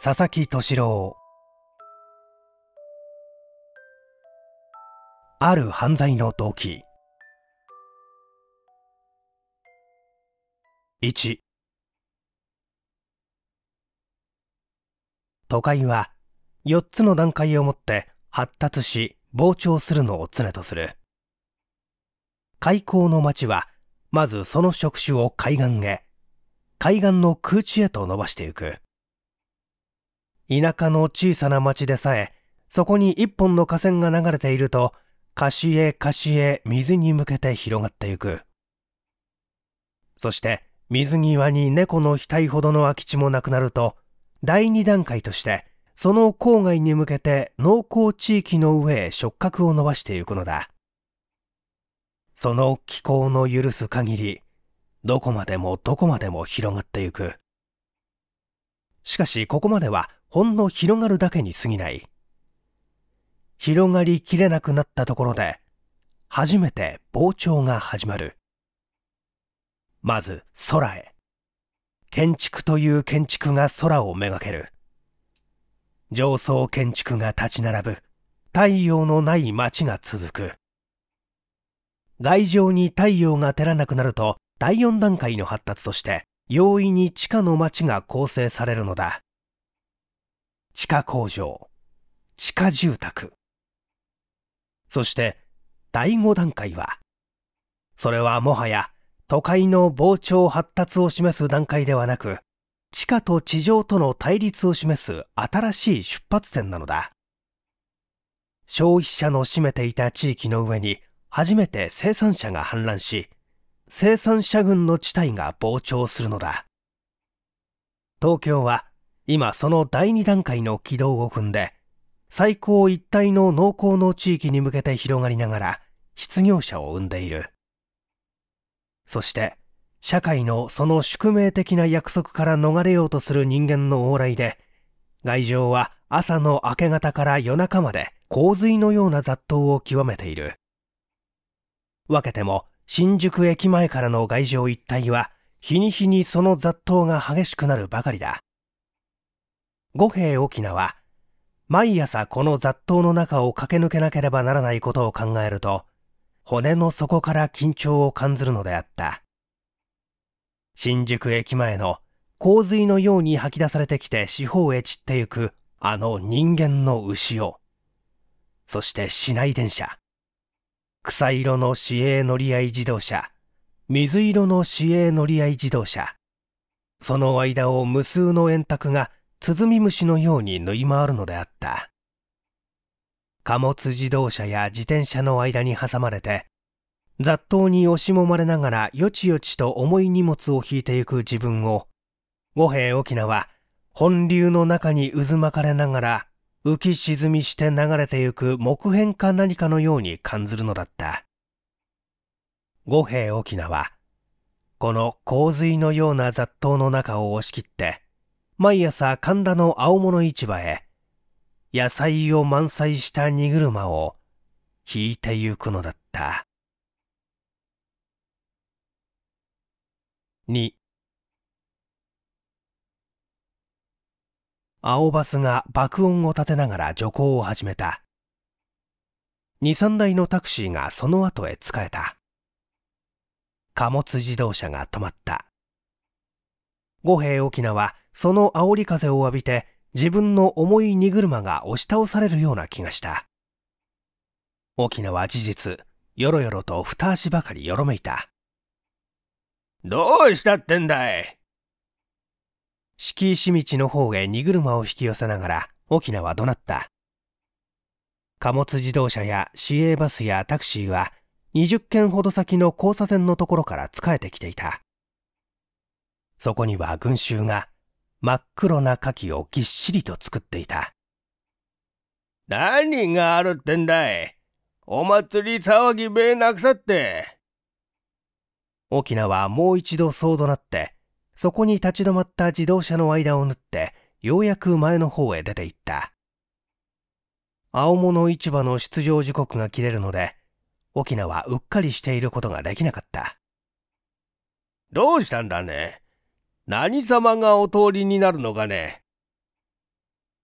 佐々木敏郎ある犯罪の動機1都会は4つの段階をもって発達し膨張するのを常とする開港の町はまずその触手を海岸へ海岸の空地へと伸ばしていく田舎の小さな町でさえ、そこに一本の河川が流れていると、貸しへ貸しへ水に向けて広がってゆく。そして、水際に猫の額ほどの空き地もなくなると、第2段階として、その郊外に向けて農耕地域の上へ触覚を伸ばしてゆくのだ。その気候の許す限り、どこまでもどこまでも広がってゆく。しかしここまではほんの広がるだけに過ぎない。広がりきれなくなったところで、初めて膨張が始まる。まず空へ。建築という建築が空をめがける。上層建築が立ち並ぶ。太陽のない街が続く。外上に太陽が照らなくなると第4段階の発達として容易に地下の町が構成されるのだ。地下工場、地下住宅。そして、第5段階は、それはもはや都会の膨張発達を示す段階ではなく、地下と地上との対立を示す新しい出発点なのだ。消費者の占めていた地域の上に初めて生産者が氾濫し、生産者群の地帯が膨張するのだ。東京は今その第2段階の軌道を踏んで、最高一体の農耕の地域に向けて広がりながら失業者を生んでいる。そして、社会のその宿命的な約束から逃れようとする人間の往来で、外情は朝の明け方から夜中まで洪水のような雑踏を極めている。分けても新宿駅前からの外情一帯は日に日にその雑踏が激しくなるばかりだ。五兵沖縄毎朝この雑踏の中を駆け抜けなければならないことを考えると骨の底から緊張を感ずるのであった新宿駅前の洪水のように吐き出されてきて四方へ散ってゆくあの人間の牛をそして市内電車草色の市営乗り合い自動車水色の市営乗り合い自動車その間を無数の円卓が鼓虫のように縫い回るのであった。貨物自動車や自転車の間に挟まれて、雑踏に押しもまれながらよちよちと重い荷物を引いていく自分を、五兵沖縄は本流の中に渦巻かれながら浮き沈みして流れてゆく木片か何かのように感ずるのだった。五兵沖縄は、この洪水のような雑踏の中を押し切って、毎朝神田の青物市場へ、野菜を満載した荷車を引いてゆくのだった。2青バスが爆音を立てながら徐行を始めた。二三台のタクシーがその後へ仕えた。貨物自動車が止まった。五兵沖はその煽り風を浴びて自分の重い荷車が押し倒されるような気がした。沖縄は事実、よろよろと二足ばかりよろめいた。どうしたってんだい敷石道の方へ荷車を引き寄せながら沖縄は怒鳴った。貨物自動車や市営バスやタクシーは20軒ほど先の交差点のところから仕えてきていた。そこには群衆が真っ黒な牡蠣をぎっしりと作っていた。何があるってんだいお祭り騒ぎべえなくさって。沖縄はもう一度そうどなって、そこに立ち止まった自動車の間を縫って、ようやく前の方へ出て行った。青物市場の出場時刻が切れるので、沖縄はうっかりしていることができなかった。どうしたんだね何様がお通りになるのかね。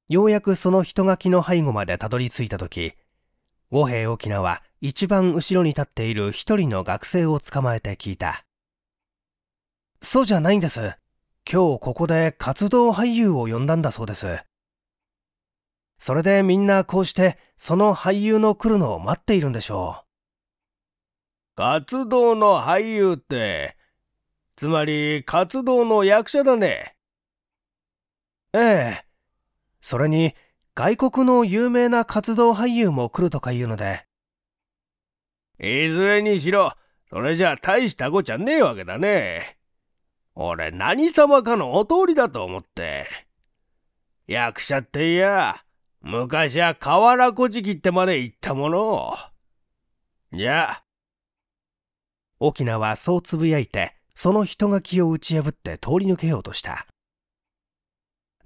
ようやくその人垣の背後までたどり着いた時五兵衛沖縄は一番後ろに立っている一人の学生を捕まえて聞いたそうじゃないんです今日ここで活動俳優を呼んだんだそうですそれでみんなこうしてその俳優の来るのを待っているんでしょう活動の俳優ってつまり活動の役者だね。ええ。それに、外国の有名な活動俳優も来るとか言うので。いずれにしろ、それじゃ大したごちゃねえわけだね。俺何様かのお通りだと思って。役者っていや、昔は河原小敷ってまで行ったもの。を。じゃあ。沖縄はそうつぶやいて、その人垣を打ち破って通り抜けようとした。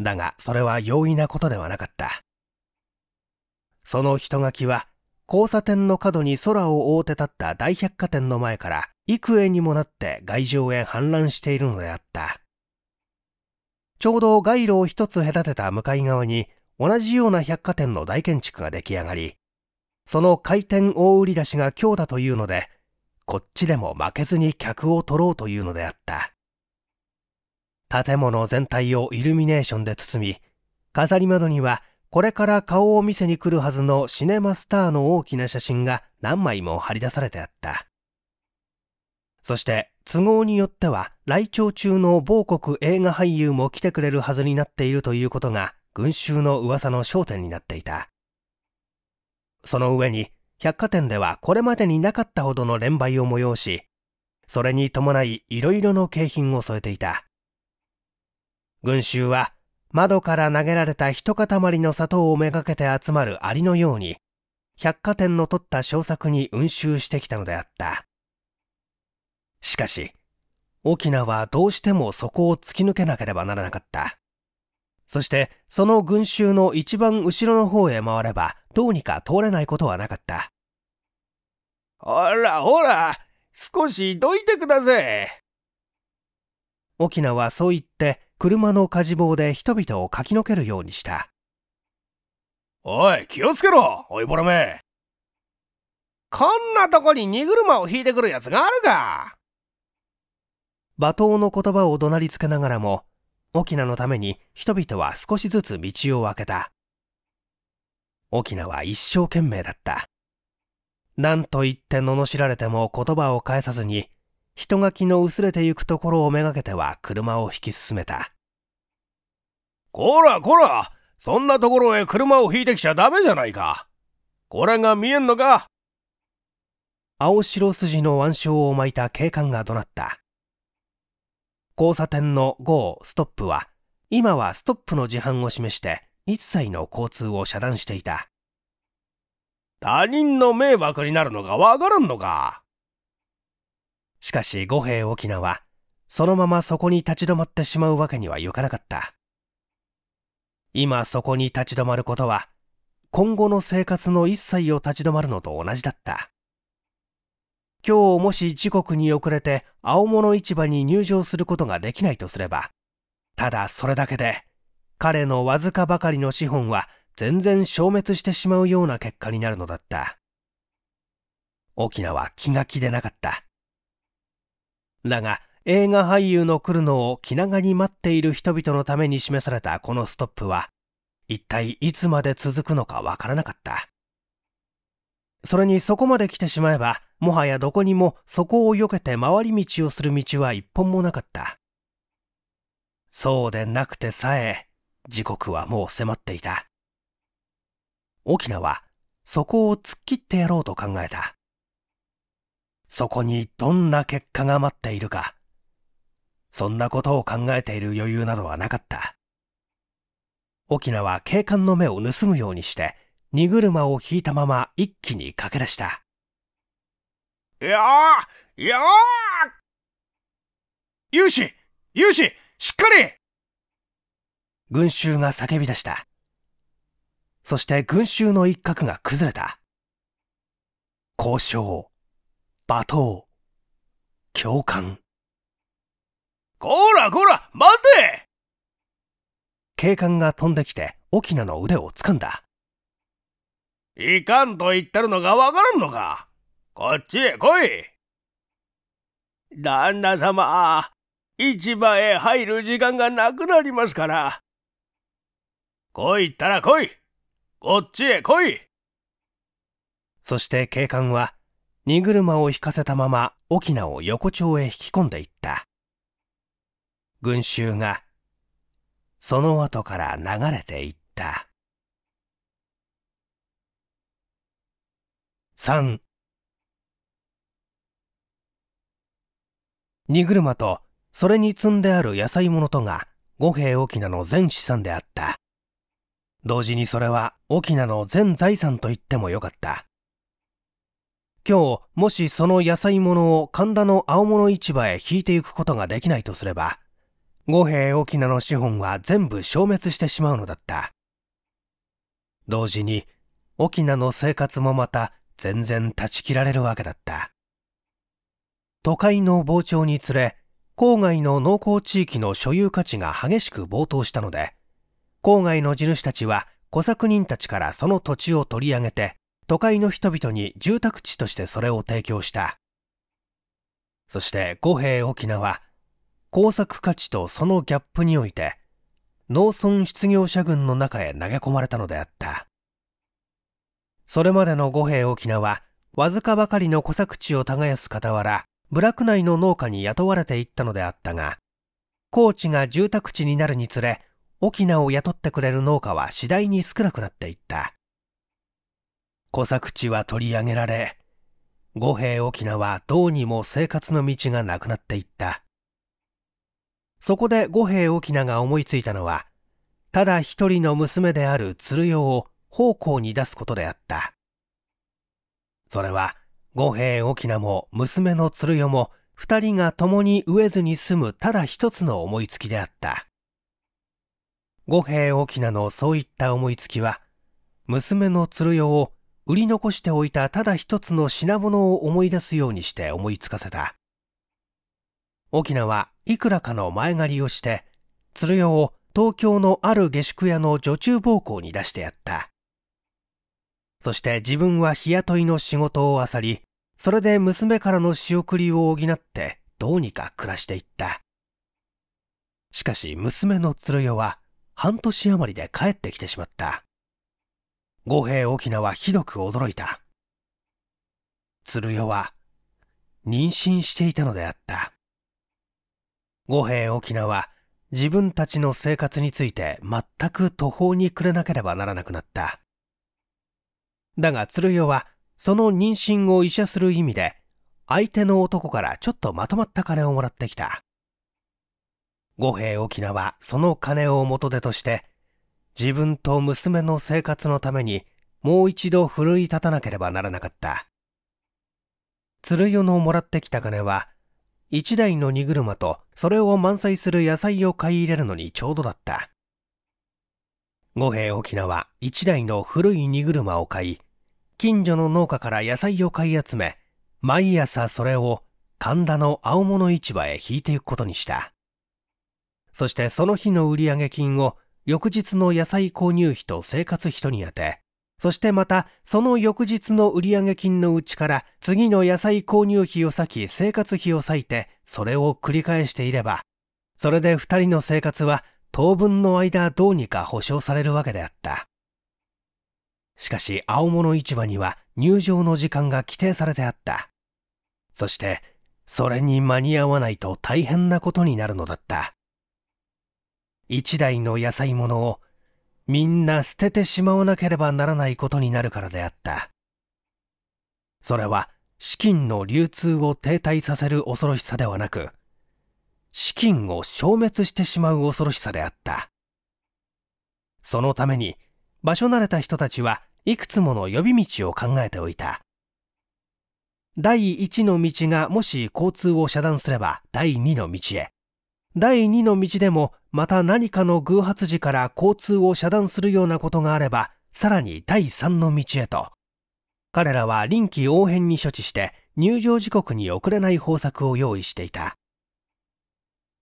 だが、それは容易なことではなかった。その人垣は、交差点の角に空を覆って立った大百貨店の前から幾重にもなって外上へ氾濫しているのであった。ちょうど街路を一つ隔てた向かい側に同じような百貨店の大建築が出来上がり、その回転大売り出しが今日だというので、こっちでも負けずに客を取ろうというのであった建物全体をイルミネーションで包み飾り窓にはこれから顔を見せに来るはずのシネマスターの大きな写真が何枚も貼り出されてあったそして都合によっては来庁中の某国映画俳優も来てくれるはずになっているということが群衆の噂の焦点になっていたその上に百貨店ではこれまでになかったほどの連売を催し、それに伴い色々の景品を添えていた。群衆は窓から投げられた一塊の砂糖をめがけて集まる蟻のように、百貨店の取った小作に運襲してきたのであった。しかし、沖縄はどうしてもそこを突き抜けなければならなかった。そしてその群衆の一番後ろの方へ回ればどうにか通れないことはなかったほらほら少しどいてください沖縄はそう言って車の火事棒で人々をかきのけるようにしたおい気をつけろおいぼらめこんなとこに荷車を引いてくるやつがあるか罵倒の言葉を怒鳴りつけながらも沖縄のために人々は少しずつ道を開けた。沖縄は一生懸命だった。何と言って罵られても言葉を返さずに、人が気の薄れてゆくところをめがけては車を引き進めた。こらこらそんなところへ車を引いてきちゃダメじゃないかこれが見えんのか青白筋の腕章を巻いた警官が怒鳴った。交差点の GO ストップは、今はストップの自販を示して一切の交通を遮断していた。他人の迷惑になるのがわからんのか。しかし五兵沖縄は、そのままそこに立ち止まってしまうわけにはいかなかった。今そこに立ち止まることは、今後の生活の一切を立ち止まるのと同じだった。今日もし時刻に遅れて青物市場に入場することができないとすれば、ただそれだけで、彼のわずかばかりの資本は全然消滅してしまうような結果になるのだった。沖縄は気が気でなかった。だが、映画俳優の来るのを気長に待っている人々のために示されたこのストップは、一体いつまで続くのかわからなかった。それにそこまで来てしまえば、もはやどこにもそこをよけて回り道をする道は一本もなかった。そうでなくてさえ、時刻はもう迫っていた。沖縄はそこを突っ切ってやろうと考えた。そこにどんな結果が待っているか。そんなことを考えている余裕などはなかった。沖縄は警官の目を盗むようにして、荷車を引いたまま一気に駆け出した。やーや勇士勇士しっかり群衆が叫び出した。そして群衆の一角が崩れた。交渉、罵倒、共感。こらこら待て警官が飛んできて、沖縄の腕を掴んだ。いかんと言ってるのがわからんのかこっちへ来い。旦那様、市場へ入る時間がなくなりますから。来いったら来い。こっちへ来い。そして警官は、荷車を引かせたまま翁を横丁へ引き込んでいった。群衆が、その後から流れていった。3荷車と、それに積んである野菜物とが、五平沖縄の全資産であった。同時にそれは沖縄の全財産と言ってもよかった。今日、もしその野菜物を神田の青物市場へ引いていくことができないとすれば、五平沖縄の資本は全部消滅してしまうのだった。同時に、沖縄の生活もまた全然断ち切られるわけだった。都会の膨張につれ郊外の農耕地域の所有価値が激しく暴騰したので郊外の地主たちは小作人たちからその土地を取り上げて都会の人々に住宅地としてそれを提供したそして五平沖縄工作価値とそのギャップにおいて農村失業者群の中へ投げ込まれたのであったそれまでの五平沖縄わずかばかりの小作地を耕す傍ら部落内の農家に雇われていったのであったが、高知が住宅地になるにつれ、沖縄を雇ってくれる農家は次第に少なくなっていった。小作地は取り上げられ、五兵沖縄はどうにも生活の道がなくなっていった。そこで五兵沖縄が思いついたのは、ただ一人の娘である鶴代を奉公に出すことであった。それは、五平沖縄も娘の鶴代も二人が共に飢えずに済むただ一つの思いつきであった。五平沖縄のそういった思いつきは、娘の鶴代を売り残しておいたただ一つの品物を思い出すようにして思いつかせた。沖縄はいくらかの前借りをして、鶴代を東京のある下宿屋の女中奉公に出してやった。そして自分は日雇いの仕事をあさり、それで娘からの仕送りを補ってどうにか暮らしていった。しかし娘の鶴代は半年余りで帰ってきてしまった。五平沖縄はひどく驚いた。鶴代は妊娠していたのであった。五平沖縄は自分たちの生活について全く途方に暮れなければならなくなった。だが鶴代はその妊娠を医者する意味で相手の男からちょっとまとまった金をもらってきた五兵沖縄はその金を元手として自分と娘の生活のためにもう一度奮い立たなければならなかった鶴代のもらってきた金は一台の荷車とそれを満載する野菜を買い入れるのにちょうどだった五兵沖縄一台の古い荷車を買い近所の農家から野菜を買い集め、毎朝それを神田の青物市場へ引いていくことにした。そしてその日の売上金を翌日の野菜購入費と生活費とに充て、そしてまたその翌日の売上金のうちから次の野菜購入費を割き生活費を割いてそれを繰り返していれば、それで二人の生活は当分の間どうにか保証されるわけであった。しかし青物市場には入場の時間が規定されてあった。そして、それに間に合わないと大変なことになるのだった。一台の野菜物をみんな捨ててしまわなければならないことになるからであった。それは資金の流通を停滞させる恐ろしさではなく、資金を消滅してしまう恐ろしさであった。そのために、場所慣れた人たちはいくつもの呼び道を考えておいた第1の道がもし交通を遮断すれば第2の道へ第2の道でもまた何かの偶発時から交通を遮断するようなことがあればさらに第3の道へと彼らは臨機応変に処置して入場時刻に遅れない方策を用意していた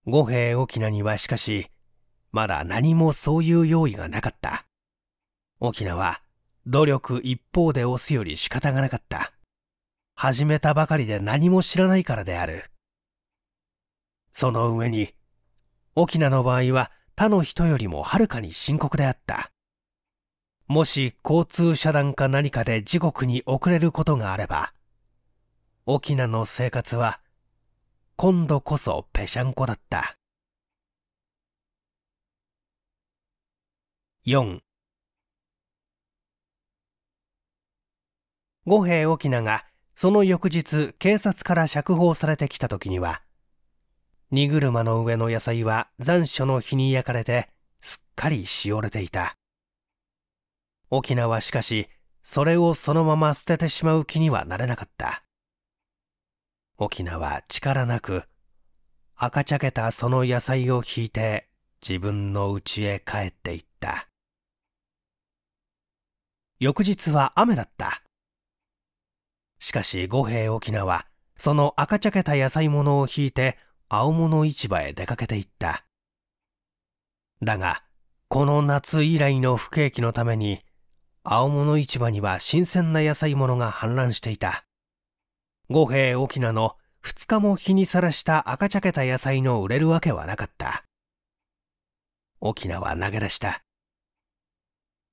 五衛沖縄にはしかしまだ何もそういう用意がなかった沖縄は努力一方で押すより仕方がなかった。始めたばかりで何も知らないからである。その上に、沖縄の場合は他の人よりもはるかに深刻であった。もし交通遮断か何かで時刻に遅れることがあれば、沖縄の生活は今度こそぺしゃんこだった。4五兵沖名がその翌日警察から釈放されてきた時には、荷車の上の野菜は残暑の日に焼かれてすっかりしおれていた。沖縄はしかし、それをそのまま捨ててしまう気にはなれなかった。沖縄は力なく、赤茶けたその野菜を引いて自分の家へ帰っていった。翌日は雨だった。しかし五兵衛縄はその赤茶けた野菜物を引いて青物市場へ出かけていっただがこの夏以来の不景気のために青物市場には新鮮な野菜物が氾濫していた五兵衛縄の2日も日にさらした赤茶けた野菜の売れるわけはなかった沖縄は投げ出した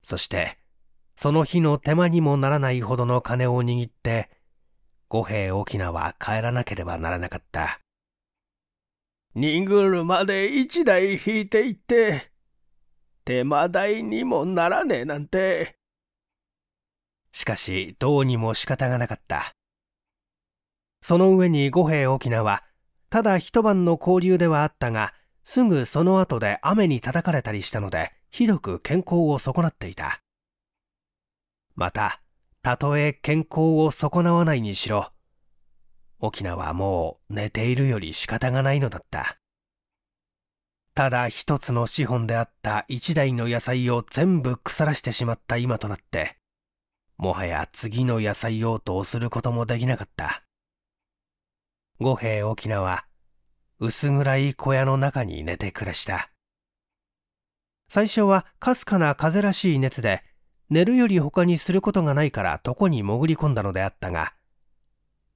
そしてその日の手間にもならないほどの金を握って、五兵沖縄帰らなければならなかった。荷車で一台引いていって、手間代にもならねえなんて。しかし、どうにも仕方がなかった。その上に五兵沖縄、ただ一晩の交流ではあったが、すぐその後で雨に叩かれたりしたので、ひどく健康を損なっていた。また、たとえ健康を損なわないにしろ、沖縄はもう寝ているより仕方がないのだった。ただ一つの資本であった一台の野菜を全部腐らしてしまった今となって、もはや次の野菜をどうすることもできなかった。五平沖縄、薄暗い小屋の中に寝て暮らした。最初はかすかな風らしい熱で寝るより他にすることがないから床に潜り込んだのであったが、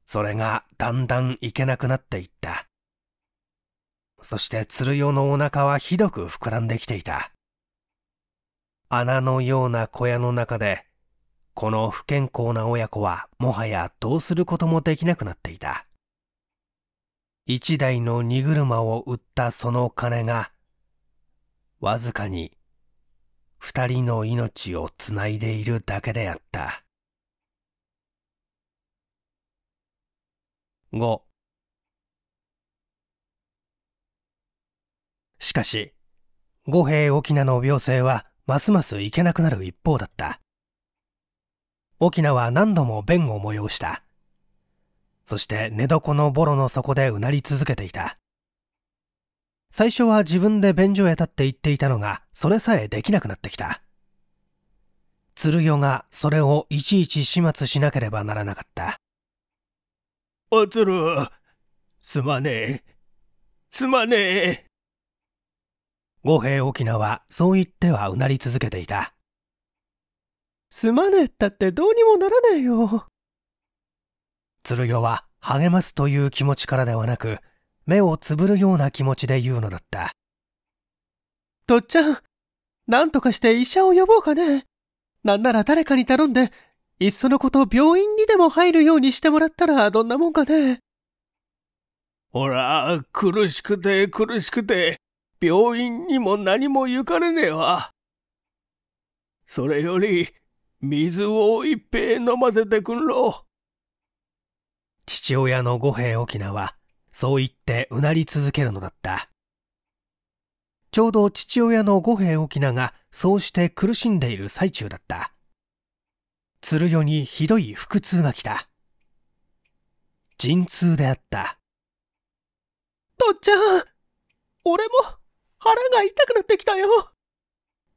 それがだんだんいけなくなっていった。そして鶴代のお腹はひどく膨らんできていた。穴のような小屋の中で、この不健康な親子はもはやどうすることもできなくなっていた。一台の荷車を売ったその金が、わずかに二人の命をつないでいるだけであった。五しかし、五兵沖縄の病勢はますますいけなくなる一方だった。沖縄は何度も弁を催した。そして寝床のボロの底でうなり続けていた。最初は自分で便所へ立って行っていたのが、それさえできなくなってきた。鶴代がそれをいちいち始末しなければならなかった。お鶴、すまねえ。すまねえ。五平沖縄はそう言ってはうなり続けていた。すまねえったってどうにもならねえよ。鶴代は励ますという気持ちからではなく、目をつぶるような気持ちで言うのだった。とっちゃん、なんとかして医者を呼ぼうかね。なんなら誰かに頼んで、いっそのこと病院にでも入るようにしてもらったらどんなもんかね。ほら、苦しくて苦しくて、病院にも何も行かれねえわ。それより、水を一杯飲ませてくんろ。父親の五平翁は、そう言ってうなり続けるのだった。ちょうど父親の五兵沖名がそうして苦しんでいる最中だった。鶴代にひどい腹痛が来た。陣痛であった。とっちゃん、俺も腹が痛くなってきたよ。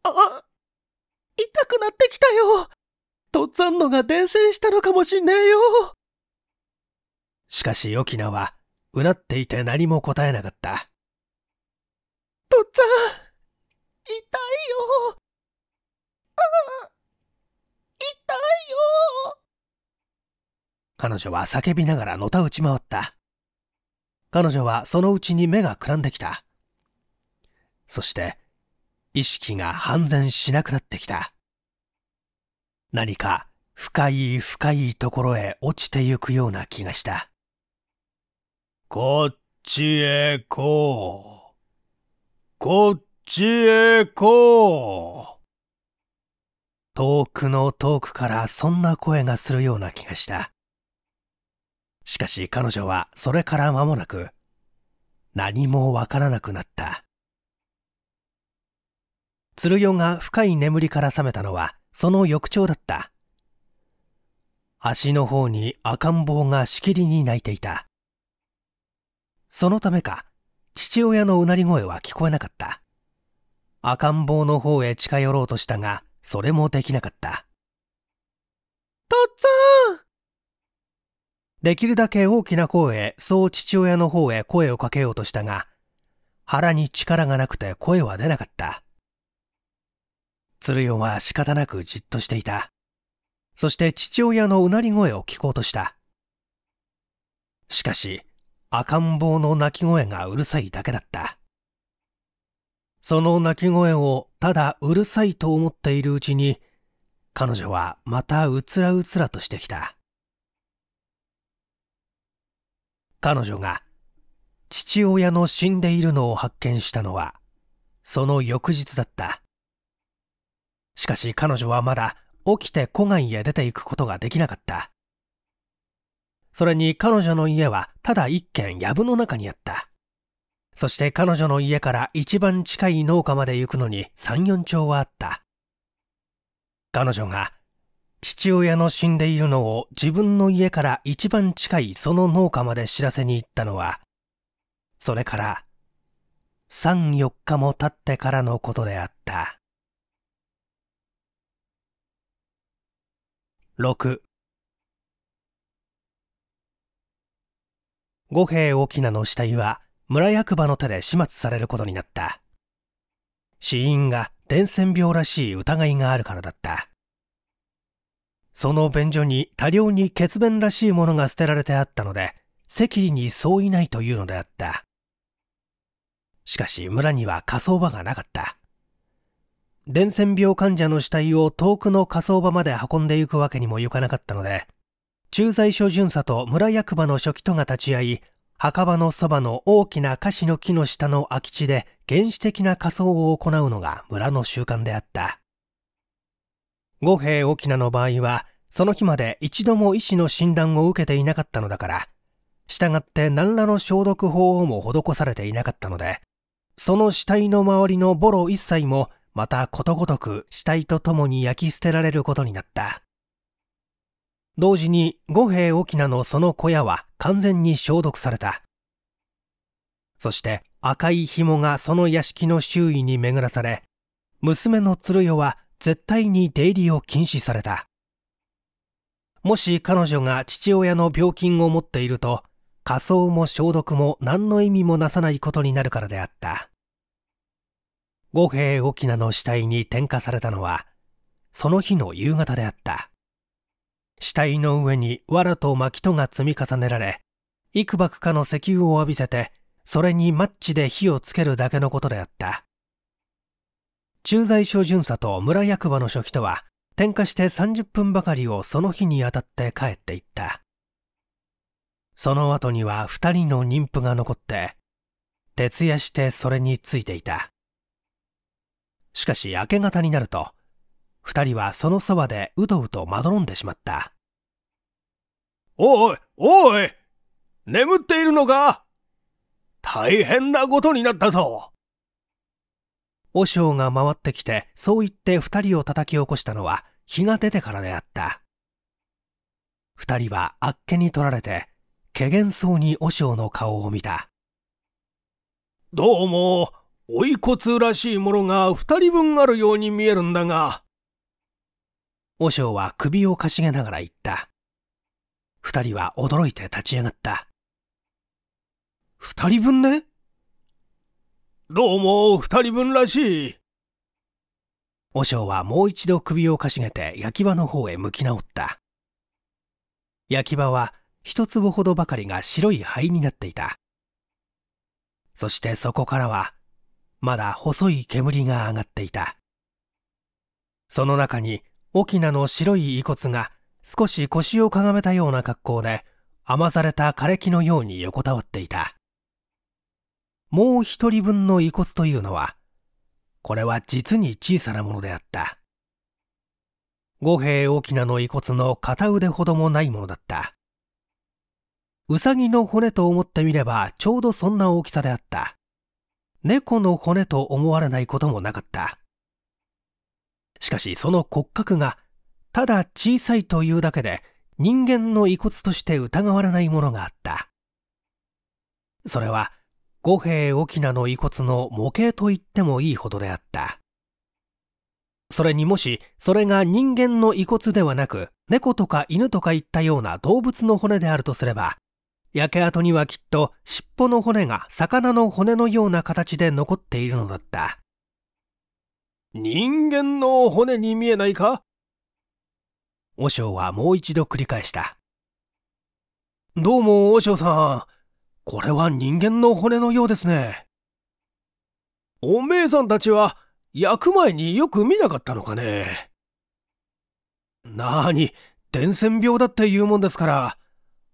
あ、痛くなってきたよ。とっつぁんのが伝染したのかもしんねえよ。しかし、沖縄はうなっていて何も答えなかった。とっつぁん、痛いよ。ああ、痛いよ。彼女は叫びながらのたうち回った。彼女はそのうちに目がくらんできた。そして、意識が半然しなくなってきた。何か深い深いところへ落ちてゆくような気がした。こっちへこう。こっちへこう。遠くの遠くからそんな声がするような気がした。しかし彼女はそれから間もなく何もわからなくなった。鶴代が深い眠りから覚めたのはその翌朝だった。足の方に赤ん坊がしきりに泣いていた。そのためか、父親のうなり声は聞こえなかった。赤ん坊の方へ近寄ろうとしたが、それもできなかった。とっつぁんできるだけ大きな声、へ、そう父親の方へ声をかけようとしたが、腹に力がなくて声は出なかった。鶴代は仕方なくじっとしていた。そして父親のうなり声を聞こうとした。しかし、赤ん坊の泣き声がうるさいだけだった。その泣き声をただうるさいと思っているうちに、彼女はまたうつらうつらとしてきた。彼女が父親の死んでいるのを発見したのは、その翌日だった。しかし彼女はまだ起きて古外へ出て行くことができなかった。それに彼女の家はただ一軒藪の中にあった。そして彼女の家から一番近い農家まで行くのに3、4丁はあった。彼女が父親の死んでいるのを自分の家から一番近いその農家まで知らせに行ったのは、それから3、4日も経ってからのことであった。6五兵翁の死体は村役場の手で始末されることになった死因が伝染病らしい疑いがあるからだったその便所に多量に血便らしいものが捨てられてあったので赤痢に相違ないというのであったしかし村には火葬場がなかった伝染病患者の死体を遠くの火葬場まで運んでいくわけにもいかなかったので駐在所巡査と村役場の初期とが立ち会い、墓場のそばの大きな樫の木の下の空き地で原始的な仮装を行うのが村の習慣であった。五兵沖縄の場合は、その日まで一度も医師の診断を受けていなかったのだから、従って何らの消毒法をも施されていなかったので、その死体の周りのボロ一切もまたことごとく死体と共に焼き捨てられることになった。同時に五兵沖翁のその小屋は完全に消毒された。そして赤い紐がその屋敷の周囲に巡らされ、娘の鶴代は絶対に出入りを禁止された。もし彼女が父親の病菌を持っていると、仮装も消毒も何の意味もなさないことになるからであった。五兵沖縄の死体に点火されたのは、その日の夕方であった。死体の上に藁と薪きが積み重ねられ、幾ばくかの石油を浴びせて、それにマッチで火をつけるだけのことであった。駐在所巡査と村役場の書記とは、点火して30分ばかりをその日にあたって帰っていった。その後には2人の妊婦が残って、徹夜してそれについていた。しかし明け方になると、二人はそのそばでうとうとまどろんでしまった。おい、おい眠っているのか大変なことになったぞ和尚が回ってきて、そう言って二人を叩き起こしたのは、日が出てからであった。二人はあっけに取られて、けげんそうに和尚の顔を見た。どうも、おい骨らしいものが二人分あるように見えるんだが、和尚は首をかしげながら言った。二人は驚いて立ち上がった。二人分ねどうも二人分らしい。和尚はもう一度首をかしげて焼き場の方へ向き直った。焼き場は一坪ほどばかりが白い灰になっていた。そしてそこからは、まだ細い煙が上がっていた。その中に沖縄の白い遺骨が少し腰をかがめたような格好で余された枯れ木のように横たわっていたもう一人分の遺骨というのはこれは実に小さなものであった五兵沖縄の遺骨の片腕ほどもないものだったウサギの骨と思ってみればちょうどそんな大きさであった猫の骨と思われないこともなかったしかしその骨格がただ小さいというだけで人間の遺骨として疑われないものがあったそれは五兵翁の遺骨の模型と言ってもいいほどであったそれにもしそれが人間の遺骨ではなく猫とか犬とかいったような動物の骨であるとすれば焼け跡にはきっと尻尾の骨が魚の骨のような形で残っているのだった人間の骨に見えないか和尚はもう一度繰り返した。どうも、和尚さん。これは人間の骨のようですね。おめえさんたちは、焼く前によく見なかったのかね。なーに、伝染病だって言うもんですから、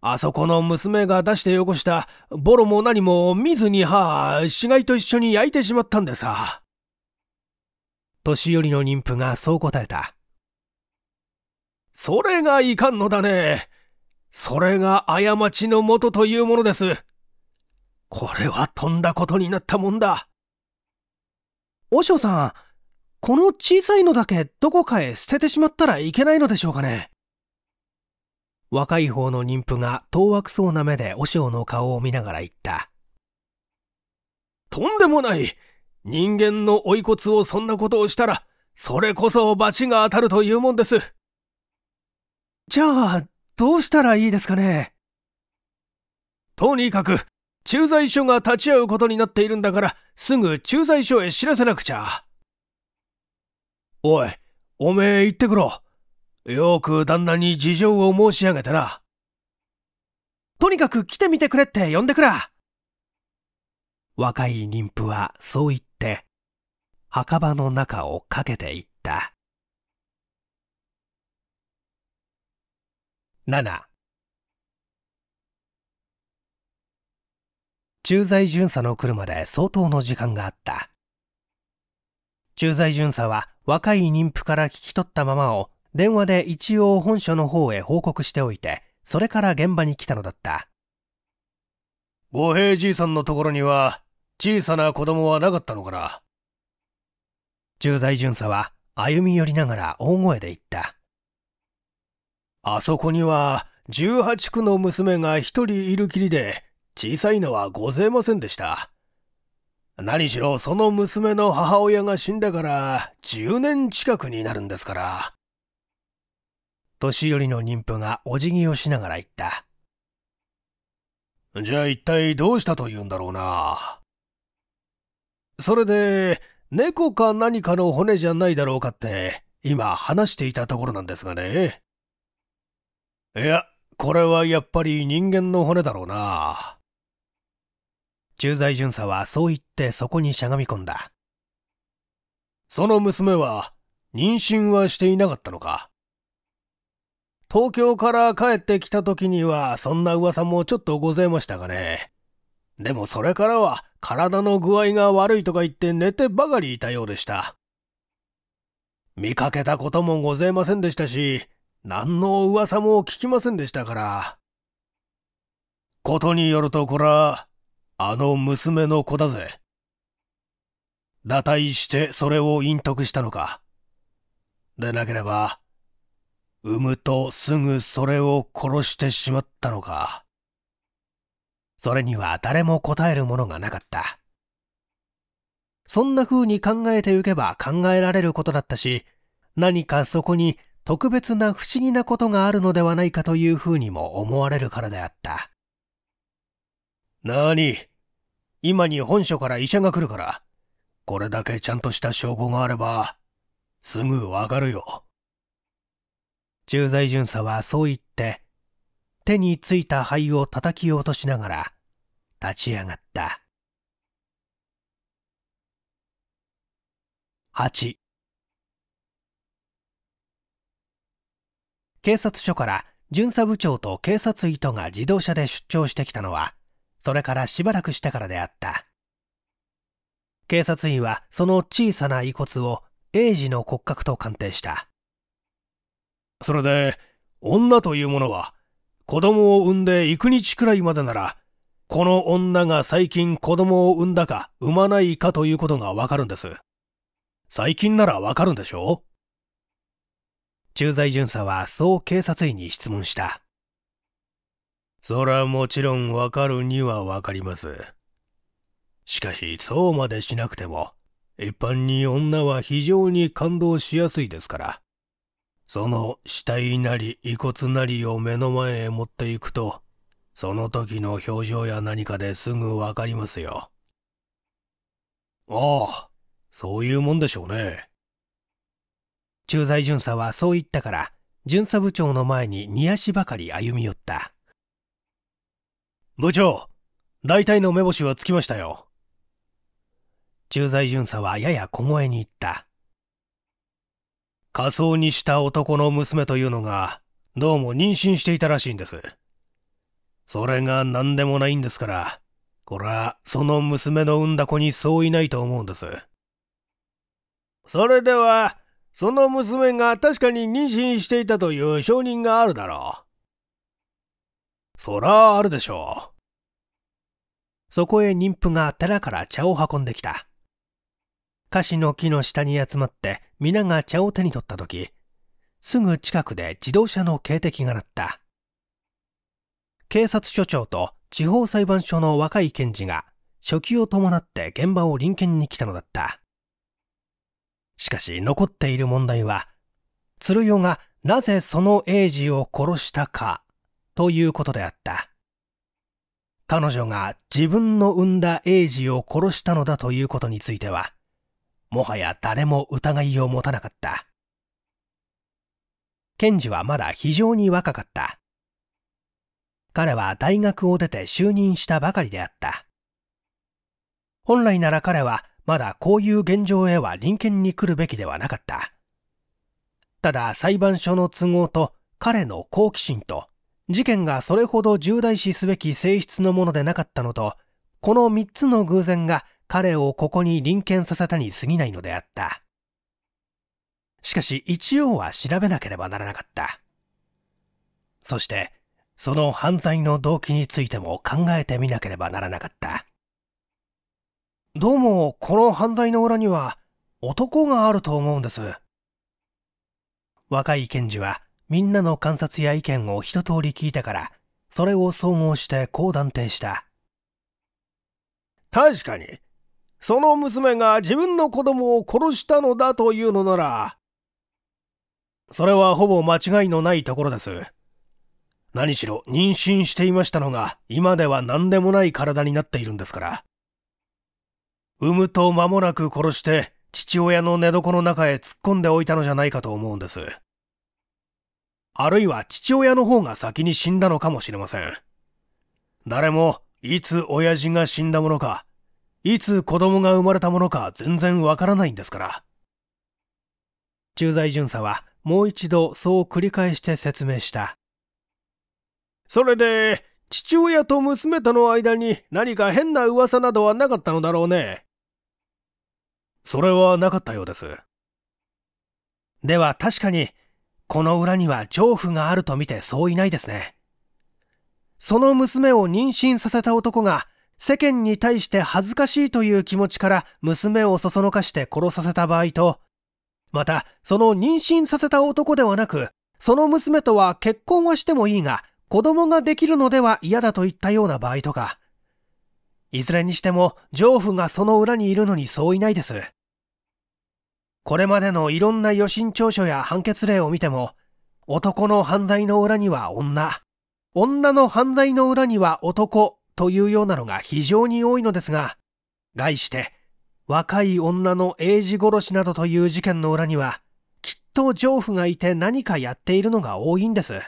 あそこの娘が出してよこしたボロも何も見ずにはあ、死骸と一緒に焼いてしまったんでさ。年寄りの妊婦がそう答えた。それがいかんのだね。それが過ちのもとというものです。これはとんだことになったもんだ。和尚さん、この小さいのだけどこかへ捨ててしまったらいけないのでしょうかね。若い方の妊婦が当悪そうな目で和尚の顔を見ながら言った。とんでもない人間の追い骨をそんなことをしたら、それこそ罰が当たるというもんです。じゃあ、どうしたらいいですかねとにかく、駐在所が立ち会うことになっているんだから、すぐ駐在所へ知らせなくちゃ。おい、おめえ行ってくろ。よく旦那に事情を申し上げたな。とにかく来てみてくれって呼んでくら。若い妊婦はそう言っって墓場の中を駆けていった7駐在巡査の車で相当の時間があった駐在巡査は若い妊婦から聞き取ったままを電話で一応本所の方へ報告しておいてそれから現場に来たのだった五平じいさんのところには小さな子供はなかったのかな駐在巡査は歩み寄りながら大声で言った。あそこには18区の娘が一人いるきりで小さいのはございませんでした。何しろその娘の母親が死んだから10年近くになるんですから。年寄りの妊婦がお辞儀をしながら言った。じゃあ一体どうしたというんだろうな。それで、猫か何かの骨じゃないだろうかって、今話していたところなんですがね。いや、これはやっぱり人間の骨だろうな。駐在巡査はそう言ってそこにしゃがみ込んだ。その娘は、妊娠はしていなかったのか東京から帰ってきた時にはそんな噂もちょっとございましたがね。でもそれからは体の具合が悪いとか言って寝てばかりいたようでした。見かけたこともございませんでしたし、何の噂も聞きませんでしたから。ことによるとこら、あの娘の子だぜ。堕退してそれを隠匿したのか。でなければ、産むとすぐそれを殺してしまったのか。それには誰も答えるものがなかった。そんな風に考えてゆけば考えられることだったし、何かそこに特別な不思議なことがあるのではないかという風にも思われるからであった。なに今に本所から医者が来るから、これだけちゃんとした証拠があれば、すぐわかるよ。駐在巡査はそう言って、手についた灰を叩き落としながら立ち上がった8警察署から巡査部長と警察医とが自動車で出張してきたのはそれからしばらくしてからであった警察医はその小さな遺骨を英治の骨格と鑑定したそれで女というものは子供を産んで幾日くらいまでなら、この女が最近子供を産んだか産まないかということがわかるんです。最近ならわかるんでしょ駐在巡査はそう警察員に質問した。そらもちろんわかるにはわかります。しかしそうまでしなくても、一般に女は非常に感動しやすいですから。その死体なり遺骨なりを目の前へ持っていくと、その時の表情や何かですぐわかりますよ。ああ、そういうもんでしょうね。駐在巡査はそう言ったから、巡査部長の前に煮足ばかり歩み寄った。部長、大体の目星はつきましたよ。駐在巡査はやや小声に言った。仮装にした男の娘というのが、どうも妊娠していたらしいんです。それが何でもないんですから、こら、その娘の産んだ子にそういないと思うんです。それでは、その娘が確かに妊娠していたという証人があるだろう。そらあるでしょう。そこへ妊婦が寺から茶を運んできた。カシの木の下に集まって皆が茶を手に取った時すぐ近くで自動車の警笛が鳴った警察署長と地方裁判所の若い検事が初期を伴って現場を臨検に来たのだったしかし残っている問題は鶴代がなぜその英治を殺したかということであった彼女が自分の産んだ英治を殺したのだということについてはもはや誰も疑いを持たなかった。賢治はまだ非常に若かった。彼は大学を出て就任したばかりであった。本来なら彼はまだこういう現状へは臨検に来るべきではなかった。ただ裁判所の都合と彼の好奇心と事件がそれほど重大視すべき性質のものでなかったのとこの3つの偶然が彼をここに臨検させたに過ぎないのであった。しかし一応は調べなければならなかった。そして、その犯罪の動機についても考えてみなければならなかった。どうも、この犯罪の裏には男があると思うんです。若い検事はみんなの観察や意見を一通り聞いたから、それを総合してこう断定した。確かに、その娘が自分の子供を殺したのだというのなら、それはほぼ間違いのないところです。何しろ妊娠していましたのが、今では何でもない体になっているんですから。産むと間もなく殺して、父親の寝床の中へ突っ込んでおいたのじゃないかと思うんです。あるいは父親の方が先に死んだのかもしれません。誰も、いつ親父が死んだものか、いつ子供が生まれたものか全然わからないんですから。駐在巡査はもう一度そう繰り返して説明した。それで、父親と娘との間に何か変な噂などはなかったのだろうね。それはなかったようです。では確かに、この裏には情婦があると見てそういないですね。その娘を妊娠させた男が世間に対して恥ずかしいという気持ちから娘をそそのかして殺させた場合と、また、その妊娠させた男ではなく、その娘とは結婚はしてもいいが、子供ができるのでは嫌だといったような場合とか、いずれにしても、丈夫がその裏にいるのにそういないです。これまでのいろんな予診調書や判決例を見ても、男の犯罪の裏には女、女の犯罪の裏には男というようなのが非常に多いのですが、概して、若い女の英字殺しなどという事件の裏には、きっと情婦がいて何かやっているのが多いんです。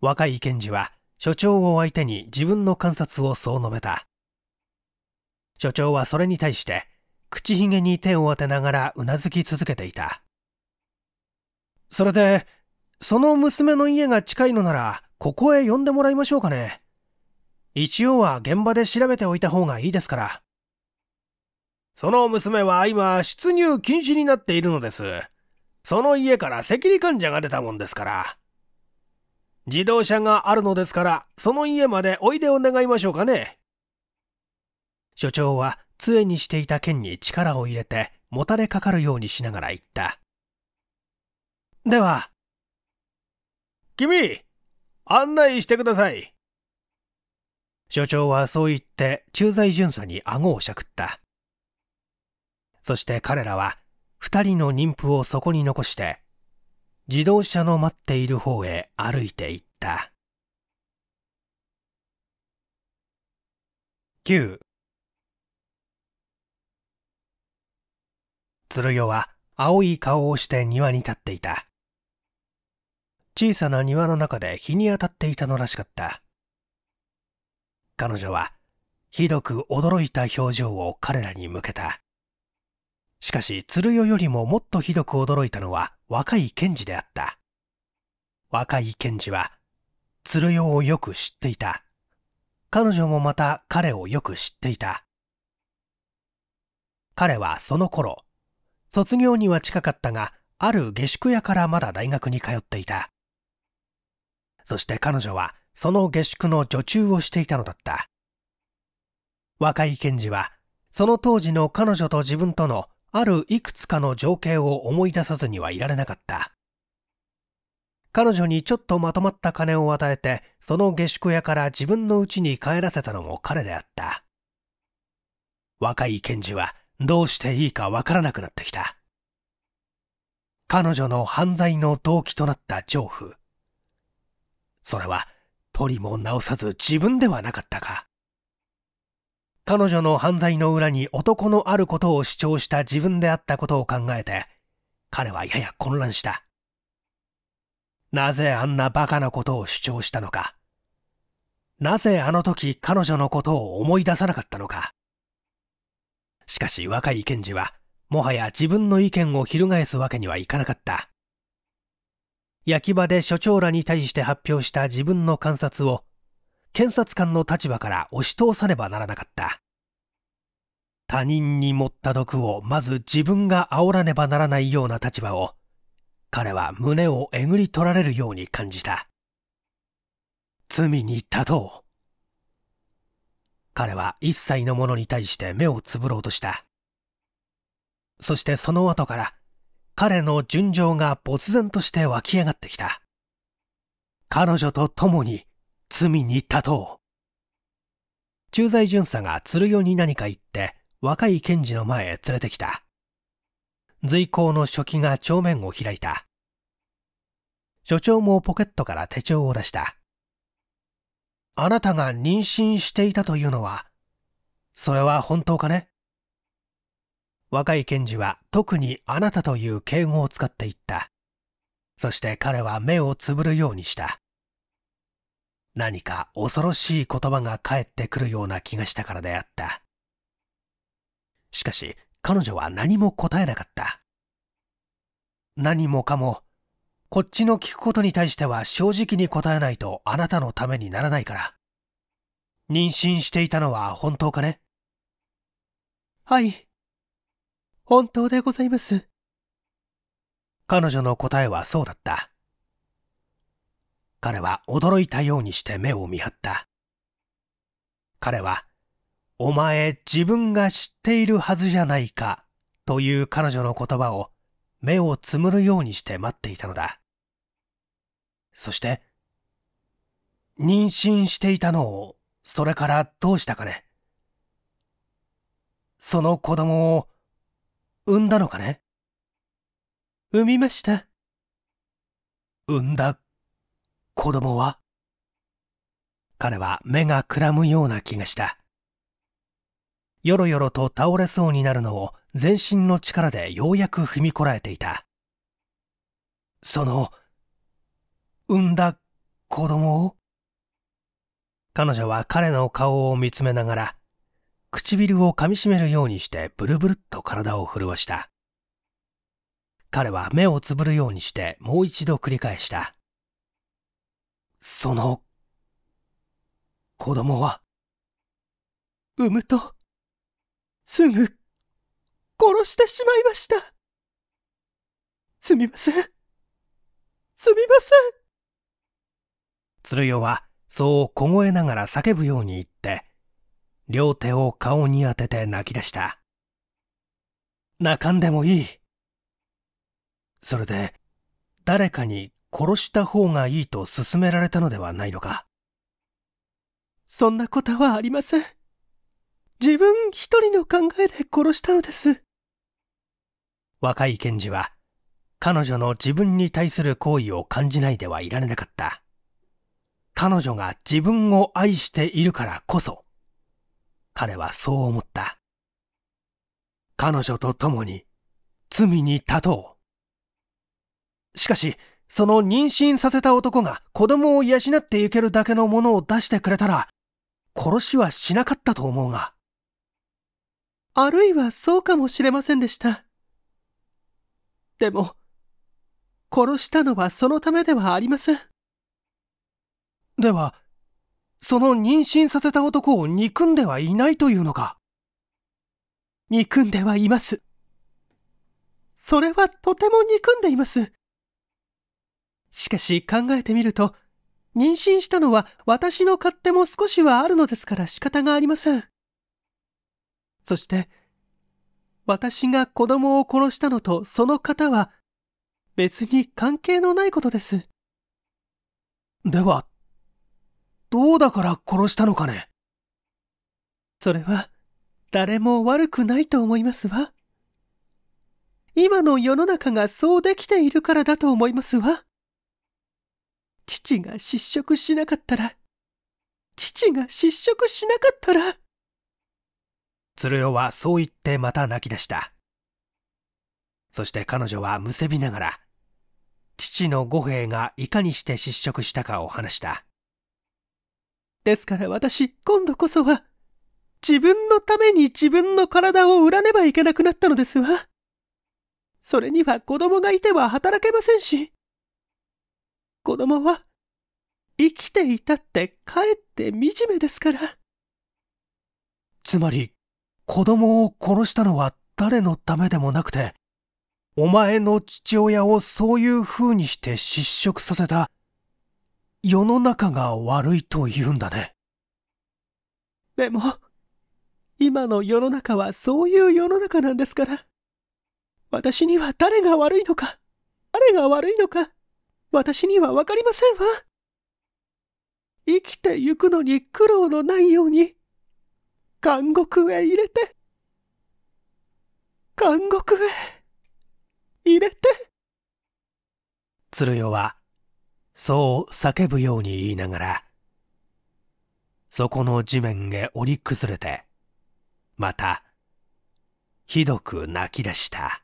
若い検事は、所長を相手に自分の観察をそう述べた。所長はそれに対して、口ひげに手を当てながらうなずき続けていた。それで、その娘の家が近いのなら、ここへ呼んでもらいましょうかね。一応は現場で調べておいた方がいいですから。その娘は今、出入禁止になっているのです。その家から赤痢患者が出たもんですから。自動車があるのですから、その家までおいでを願いましょうかね。所長は杖にしていた剣に力を入れて、もたれかかるようにしながら言った。では。君、案内してください。所長はそう言って駐在巡査に顎をしゃくった。そして彼らは二人の妊婦をそこに残して、自動車の待っている方へ歩いていった。9鶴代は青い顔をして庭に立っていた。小さな庭の中で日に当たっていたのらしかった。彼女はひどく驚いた表情を彼らに向けたしかし鶴代よりももっとひどく驚いたのは若い賢治であった若い賢治は鶴代をよく知っていた彼女もまた彼をよく知っていた彼はその頃卒業には近かったがある下宿屋からまだ大学に通っていたそして彼女はその下宿の女中をしていたのだった若い検事はその当時の彼女と自分とのあるいくつかの情景を思い出さずにはいられなかった彼女にちょっとまとまった金を与えてその下宿屋から自分の家に帰らせたのも彼であった若い検事はどうしていいかわからなくなってきた彼女の犯罪の動機となった情婦それは取りも直さず自分ではなかったか。彼女の犯罪の裏に男のあることを主張した自分であったことを考えて、彼はやや混乱した。なぜあんなバカなことを主張したのか。なぜあの時彼女のことを思い出さなかったのか。しかし若い検事は、もはや自分の意見を翻すわけにはいかなかった。焼き場で所長らに対して発表した自分の観察を検察官の立場から押し通さねばならなかった他人に持った毒をまず自分が煽らねばならないような立場を彼は胸をえぐり取られるように感じた罪に立とう彼は一切のものに対して目をつぶろうとしたそしてその後から彼の純情が没然として湧き上がってきた。彼女と共に罪に立とう。駐在巡査が鶴代に何か言って若い検事の前へ連れてきた。随行の書記が帳面を開いた。所長もポケットから手帳を出した。あなたが妊娠していたというのは、それは本当かね若い検事は特にあなたという敬語を使っていった。そして彼は目をつぶるようにした。何か恐ろしい言葉が返ってくるような気がしたからであった。しかし彼女は何も答えなかった。何もかも、こっちの聞くことに対しては正直に答えないとあなたのためにならないから。妊娠していたのは本当かねはい。本当でございます。彼女の答えはそうだった。彼は驚いたようにして目を見張った。彼は、お前自分が知っているはずじゃないか、という彼女の言葉を目をつむるようにして待っていたのだ。そして、妊娠していたのを、それからどうしたかね。その子供を産んだのかね産みました。産んだ子供は彼は目がくらむような気がした。よろよろと倒れそうになるのを全身の力でようやく踏みこらえていた。その、産んだ子供を彼女は彼の顔を見つめながら唇を噛みしめるようにしてブルブルっと体を震わした。彼は目をつぶるようにしてもう一度繰り返した。その、子供は、産むと、すぐ、殺してしまいました。すみません。すみません。鶴代は、そう凍えながら叫ぶように言っ両手を顔に当てて泣き出した。泣かんでもいい。それで、誰かに殺した方がいいと勧められたのではないのか。そんなことはありません。自分一人の考えで殺したのです。若い検事は、彼女の自分に対する好意を感じないではいられなかった。彼女が自分を愛しているからこそ、彼はそう思った。彼女と共に罪に立とう。しかし、その妊娠させた男が子供を養っていけるだけのものを出してくれたら、殺しはしなかったと思うが。あるいはそうかもしれませんでした。でも、殺したのはそのためではありません。では、その妊娠させた男を憎んではいないというのか憎んではいます。それはとても憎んでいます。しかし考えてみると、妊娠したのは私の勝手も少しはあるのですから仕方がありません。そして、私が子供を殺したのとその方は別に関係のないことです。ではどうだから殺したのかねそれは誰も悪くないと思いますわ今の世の中がそうできているからだと思いますわ父が失職しなかったら父が失職しなかったら鶴代はそう言ってまた泣き出したそして彼女はむせびながら父の五兵衛がいかにして失職したかを話したですから私、今度こそは、自分のために自分の体を売らねばいけなくなったのですわ。それには子供がいては働けませんし。子供は、生きていたってかえって惨めですから。つまり、子供を殺したのは誰のためでもなくて、お前の父親をそういう風にして失職させた世の中が悪いと言うんだね。でも、今の世の中はそういう世の中なんですから。私には誰が悪いのか、誰が悪いのか、私にはわかりませんわ。生きてゆくのに苦労のないように、監獄へ入れて、監獄へ入れて。鶴代はそう叫ぶように言いながら、そこの地面へ折り崩れて、また、ひどく泣き出した。